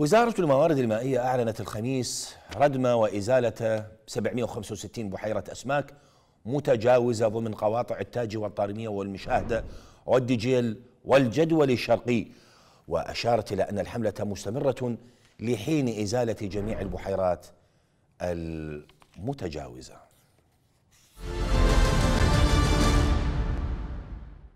وزارة الموارد المائية أعلنت الخميس ردم وإزالة 765 بحيرة أسماك متجاوزة ضمن قواطع التاج والطارمية والمشاهدة والدجيل والجدول الشرقي وأشارت إلى أن الحملة مستمرة لحين إزالة جميع البحيرات المتجاوزة